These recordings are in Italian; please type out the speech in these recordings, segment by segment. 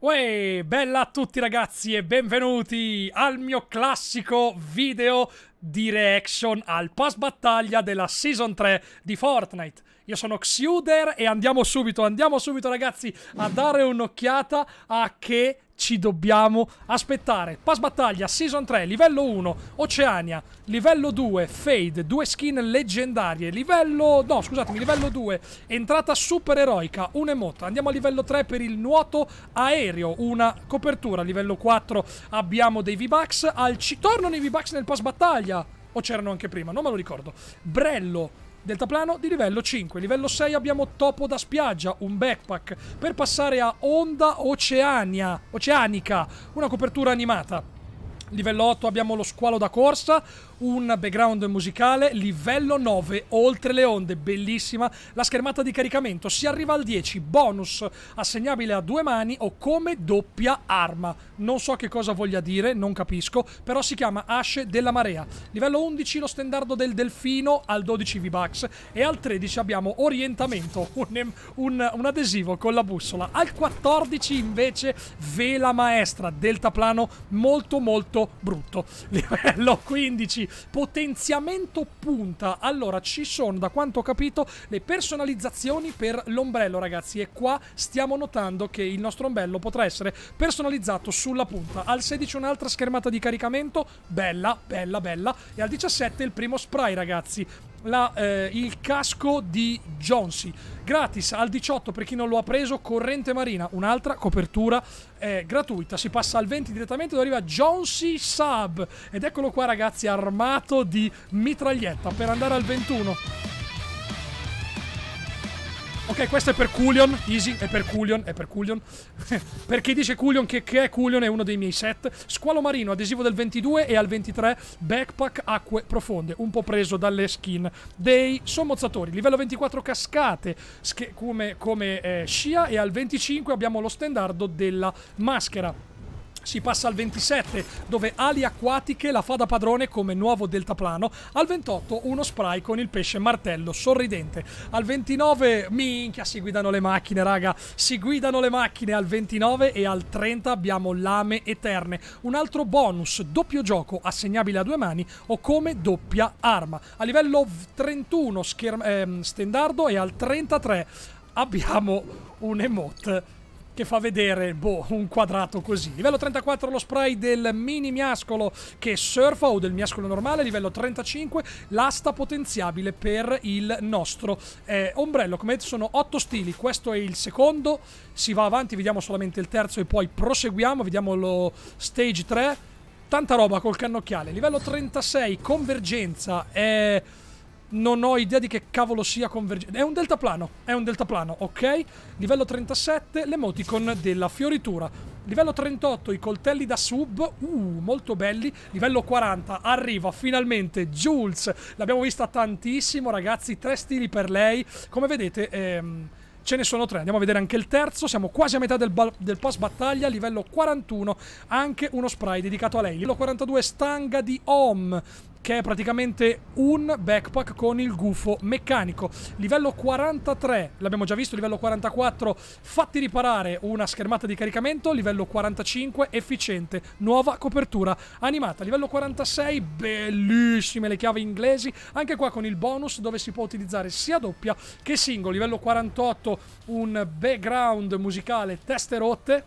Uè, bella a tutti ragazzi e benvenuti al mio classico video di reaction al pass battaglia della Season 3 di Fortnite. Io sono Xuder e andiamo subito, andiamo subito ragazzi a dare un'occhiata a che ci dobbiamo aspettare. Pass battaglia, Season 3, livello 1, Oceania, livello 2, Fade, due skin leggendarie, livello... no, scusatemi, livello 2, entrata supereroica, un emote. Andiamo a livello 3 per il nuoto aereo, una copertura. Livello 4 abbiamo dei V-Bucks, al... tornano i V-Bucks nel pass battaglia! O c'erano anche prima, non me lo ricordo. Brello, Deltaplano di livello 5. Livello 6 abbiamo topo da spiaggia, un backpack, per passare a onda oceania, oceanica, una copertura animata. Livello 8 abbiamo lo squalo da corsa, un background musicale livello 9 oltre le onde, bellissima la schermata di caricamento, si arriva al 10 bonus assegnabile a due mani o come doppia arma non so che cosa voglia dire, non capisco però si chiama Asce della Marea livello 11 lo stendardo del delfino al 12 V-Bucks e al 13 abbiamo orientamento un, un, un adesivo con la bussola al 14 invece vela maestra deltaplano molto molto brutto livello 15 potenziamento punta. Allora, ci sono, da quanto ho capito, le personalizzazioni per l'ombrello, ragazzi, e qua stiamo notando che il nostro ombrello potrà essere personalizzato sulla punta. Al 16 un'altra schermata di caricamento, bella, bella, bella, e al 17 il primo spray, ragazzi la, eh, il casco di Jonesy gratis al 18 per chi non lo ha preso corrente marina un'altra copertura eh, gratuita si passa al 20 direttamente dove arriva Jonesy Sub ed eccolo qua ragazzi armato di mitraglietta per andare al 21 Ok, questo è per Coolion. Easy, è per Coolion, è per Coolion. Perché dice Coolion che, che è Coolion è uno dei miei set. Squalo marino, adesivo del 22 e al 23 backpack acque profonde. Un po' preso dalle skin dei sommozzatori. Livello 24 cascate come, come eh, scia e al 25 abbiamo lo standard della maschera si passa al 27 dove ali acquatiche la fa da padrone come nuovo deltaplano, al 28 uno spray con il pesce martello sorridente, al 29 minchia si guidano le macchine raga, si guidano le macchine al 29 e al 30 abbiamo lame eterne, un altro bonus doppio gioco assegnabile a due mani o come doppia arma. A livello 31 ehm, stendardo e al 33 abbiamo un emote che fa vedere, boh, un quadrato così. Livello 34 lo spray del mini miascolo che surfa o del miascolo normale. Livello 35 l'asta potenziabile per il nostro eh, ombrello. Come vedete sono 8 stili, questo è il secondo. Si va avanti, vediamo solamente il terzo e poi proseguiamo. Vediamo lo stage 3. Tanta roba col cannocchiale. Livello 36, convergenza. Eh non ho idea di che cavolo sia convergente. È un deltaplano, è un deltaplano, ok? Livello 37, l'emoticon della fioritura. Livello 38, i coltelli da sub, uh, molto belli. Livello 40, arriva finalmente Jules. L'abbiamo vista tantissimo, ragazzi, tre stili per lei. Come vedete, ehm, ce ne sono tre. Andiamo a vedere anche il terzo. Siamo quasi a metà del, del, pass battaglia, livello 41. Anche uno spray dedicato a lei. Livello 42, stanga di Om che è praticamente un backpack con il gufo meccanico. Livello 43, l'abbiamo già visto, livello 44, fatti riparare una schermata di caricamento, livello 45, efficiente, nuova copertura animata. Livello 46, bellissime le chiavi inglesi, anche qua con il bonus dove si può utilizzare sia doppia che singolo. Livello 48, un background musicale teste rotte,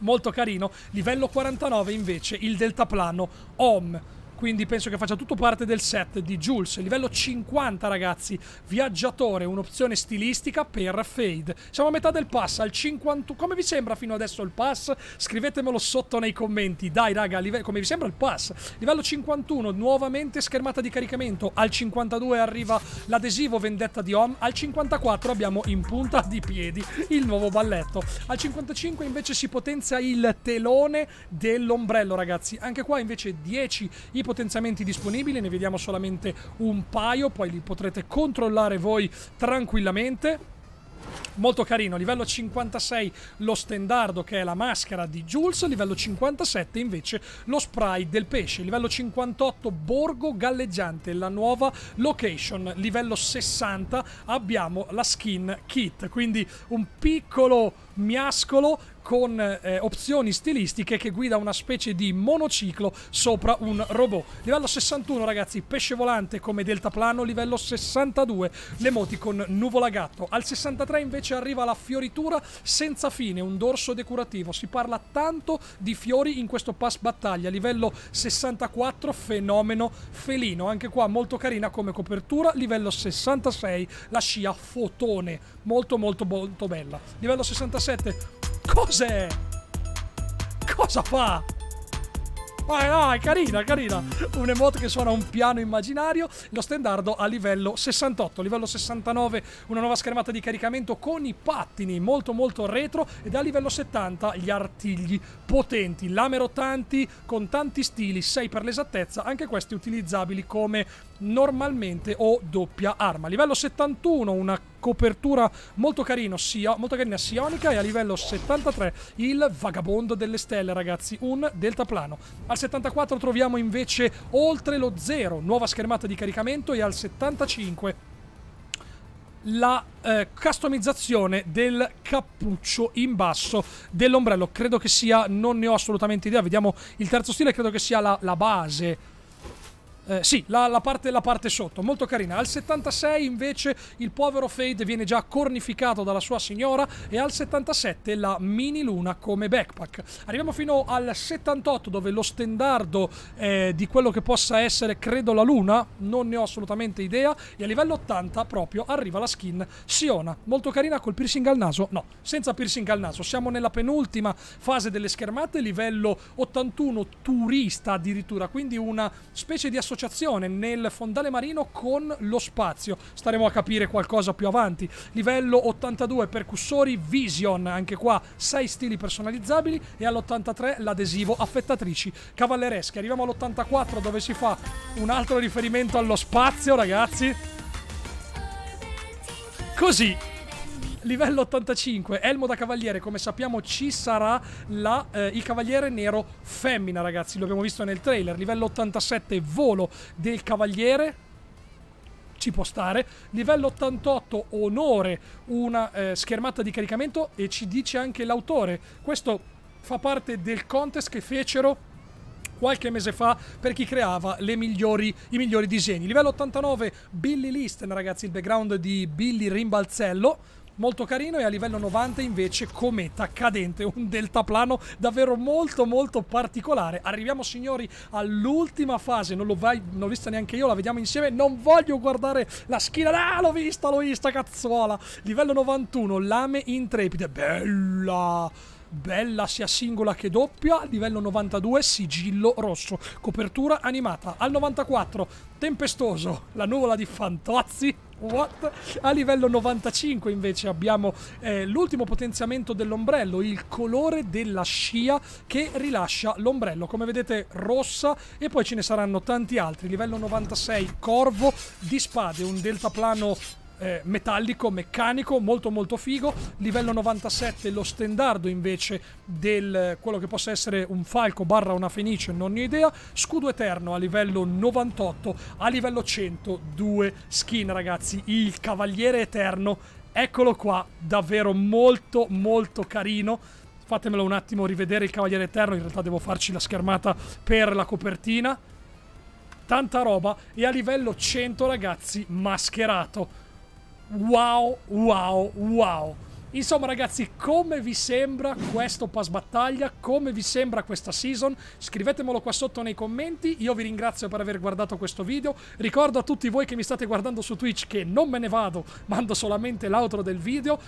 molto carino. Livello 49 invece, il deltaplano home quindi penso che faccia tutto parte del set di Jules. Livello 50 ragazzi, viaggiatore, un'opzione stilistica per Fade. Siamo a metà del pass, al 51, Come vi sembra fino adesso il pass? Scrivetemelo sotto nei commenti. Dai raga, live... come vi sembra il pass? Livello 51, nuovamente schermata di caricamento. Al 52 arriva l'adesivo vendetta di Om, Al 54 abbiamo in punta di piedi il nuovo balletto. Al 55 invece si potenzia il telone dell'ombrello ragazzi. Anche qua invece 10 i potenziamenti disponibili, ne vediamo solamente un paio, poi li potrete controllare voi tranquillamente molto carino. Livello 56 lo stendardo che è la maschera di Jules, livello 57 invece lo spray del pesce, livello 58 borgo galleggiante, la nuova location, livello 60 abbiamo la skin kit, quindi un piccolo miascolo con eh, opzioni stilistiche che guida una specie di monociclo sopra un robot. Livello 61 ragazzi, pesce volante come deltaplano, livello 62 le moti con nuvola gatto. Al 63 invece arriva la fioritura senza fine, un dorso decorativo. Si parla tanto di fiori in questo pass battaglia, livello 64 fenomeno felino, anche qua molto carina come copertura, livello 66 la scia fotone, molto molto molto bella. Livello 67 Cos'è? Cosa fa? Ah, è carina, carina. Un emote che suona un piano immaginario. Lo standardo a livello 68, livello 69, una nuova schermata di caricamento con i pattini, molto molto retro. Ed a livello 70 gli artigli potenti, lamerottanti, con tanti stili, 6 per l'esattezza, anche questi utilizzabili come normalmente ho doppia arma. A livello 71 una copertura molto, carino, sia, molto carina sionica e a livello 73 il vagabondo delle stelle ragazzi, un deltaplano. Al 74 troviamo invece oltre lo zero, nuova schermata di caricamento e al 75 la eh, customizzazione del cappuccio in basso dell'ombrello credo che sia non ne ho assolutamente idea vediamo il terzo stile credo che sia la, la base eh, sì, la, la, parte, la, parte, sotto, molto carina. Al 76 invece il povero Fade viene già cornificato dalla sua signora e al 77 la mini luna come backpack. Arriviamo fino al 78 dove lo stendardo eh, di quello che possa essere, credo, la luna, non ne ho assolutamente idea, e a livello 80 proprio arriva la skin Siona. Molto carina col piercing al naso? No, senza piercing al naso. Siamo nella penultima fase delle schermate, livello 81 turista addirittura, quindi una specie di associazione associazione nel fondale marino con lo spazio. Staremo a capire qualcosa più avanti. Livello 82 percussori Vision, anche qua 6 stili personalizzabili e all'83 l'adesivo affettatrici cavallereschi. Arriviamo all'84 dove si fa un altro riferimento allo spazio, ragazzi. Così livello 85, elmo da cavaliere, come sappiamo ci sarà la, eh, il cavaliere nero femmina, ragazzi, lo abbiamo visto nel trailer. Livello 87, volo del cavaliere, ci può stare. Livello 88, onore, una eh, schermata di caricamento e ci dice anche l'autore. Questo fa parte del contest che fecero qualche mese fa per chi creava migliori, i migliori disegni. Livello 89, Billy Listen, ragazzi, il background di Billy Rimbalzello molto carino e a livello 90 invece cometa cadente, un deltaplano davvero molto molto particolare. Arriviamo signori all'ultima fase, non l'ho, non vista neanche io, la vediamo insieme, non voglio guardare la schiena, ah l'ho vista, l'ho vista cazzuola, livello 91, lame intrepide, bella! bella sia singola che doppia, livello 92 sigillo rosso, copertura animata, al 94 tempestoso, la nuvola di Fantozzi What? A livello 95 invece abbiamo eh, l'ultimo potenziamento dell'ombrello, il colore della scia che rilascia l'ombrello. Come vedete rossa e poi ce ne saranno tanti altri. Livello 96 corvo di spade, un deltaplano eh, metallico, meccanico, molto molto figo. Livello 97 lo stendardo invece del eh, quello che possa essere un falco barra una fenice, non ne ho idea. Scudo eterno a livello 98, a livello 100, due skin ragazzi. Il cavaliere eterno, eccolo qua, davvero molto molto carino. Fatemelo un attimo rivedere il cavaliere eterno, in realtà devo farci la schermata per la copertina. Tanta roba e a livello 100 ragazzi mascherato Wow, wow, wow. Insomma ragazzi, come vi sembra questo pass battaglia? Come vi sembra questa season? Scrivetemelo qua sotto nei commenti, io vi ringrazio per aver guardato questo video, ricordo a tutti voi che mi state guardando su Twitch che non me ne vado, mando solamente l'outro del video,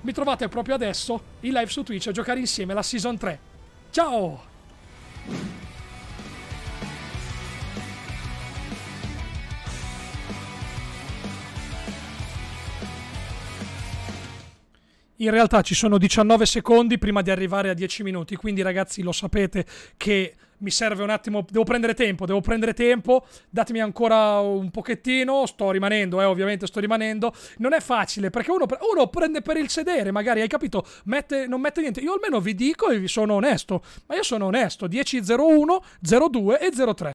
mi trovate proprio adesso in live su Twitch a giocare insieme la season 3. Ciao! In realtà ci sono 19 secondi prima di arrivare a 10 minuti, quindi ragazzi lo sapete che mi serve un attimo, devo prendere tempo, devo prendere tempo, datemi ancora un pochettino, sto rimanendo, eh, ovviamente sto rimanendo, non è facile perché uno, uno prende per il sedere, magari hai capito, mette, non mette niente, io almeno vi dico e vi sono onesto, ma io sono onesto, 10.01, 02 e 03.